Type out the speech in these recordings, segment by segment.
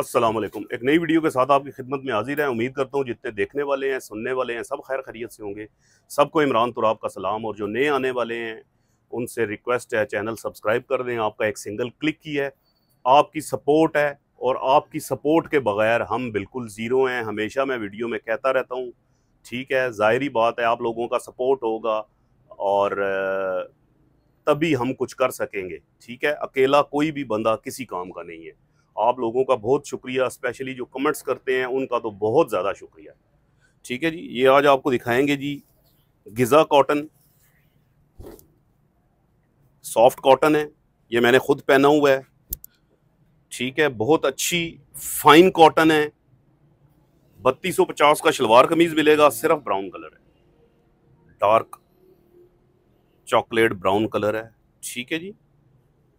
अस्सलाम वालेकुम एक नई वीडियो के साथ आपकी खिदमत में हाजिर है उम्मीद करता हूँ जितने देखने वाले हैं सुनने वाले हैं सब खैर खरीत से होंगे सबको इमरान तुराब का सलाम और जो नए आने वाले हैं उनसे रिक्वेस्ट है चैनल सब्सक्राइब कर दें आपका एक सिंगल क्लिक की है आपकी सपोर्ट है और आपकी सपोर्ट के बगैर हम बिल्कुल ज़ीरो हैं हमेशा मैं वीडियो में कहता रहता हूँ ठीक है ज़ाहरी बात है आप लोगों का सपोर्ट होगा और तभी हम कुछ कर सकेंगे ठीक है अकेला कोई भी बंदा किसी काम का नहीं है आप लोगों का बहुत शुक्रिया स्पेशली जो कमेंट्स करते हैं उनका तो बहुत ज़्यादा शुक्रिया ठीक है जी ये आज आपको दिखाएंगे जी गज़ा कॉटन सॉफ्ट कॉटन है ये मैंने खुद पहना हुआ है ठीक है बहुत अच्छी फाइन कॉटन है बत्तीस सौ पचास का शलवार कमीज मिलेगा सिर्फ ब्राउन कलर है डार्क चॉकलेट ब्राउन कलर है ठीक है जी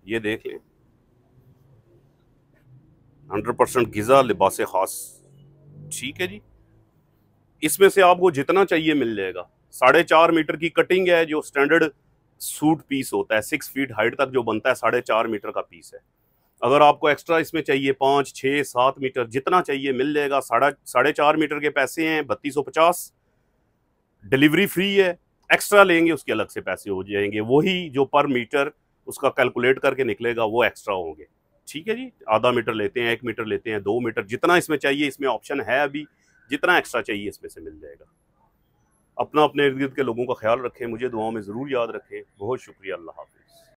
ये देख लें हंड्रेड परसेंट गज़ा लिबास ख़ास ठीक है जी इसमें से आपको जितना चाहिए मिल जाएगा साढ़े चार मीटर की कटिंग है जो स्टैंडर्ड सूट पीस होता है सिक्स फीट हाइट तक जो बनता है साढ़े चार मीटर का पीस है अगर आपको एक्स्ट्रा इसमें चाहिए पाँच छः सात मीटर जितना चाहिए मिल जाएगा साढ़ा साढ़े चार मीटर के पैसे हैं बत्तीस सौ पचास डिलीवरी फ्री है एक्स्ट्रा लेंगे उसके अलग से पैसे हो जाएंगे वही जो पर मीटर उसका कैलकुलेट करके निकलेगा वो एक्स्ट्रा होंगे ठीक है जी आधा मीटर लेते हैं एक मीटर लेते हैं दो मीटर जितना इसमें चाहिए इसमें ऑप्शन है अभी जितना एक्स्ट्रा चाहिए इसमें से मिल जाएगा अपना अपने इर्द गिर्द के लोगों का ख्याल रखें मुझे दुआओं में ज़रूर याद रखें बहुत शुक्रिया अल्लाह हाफिज़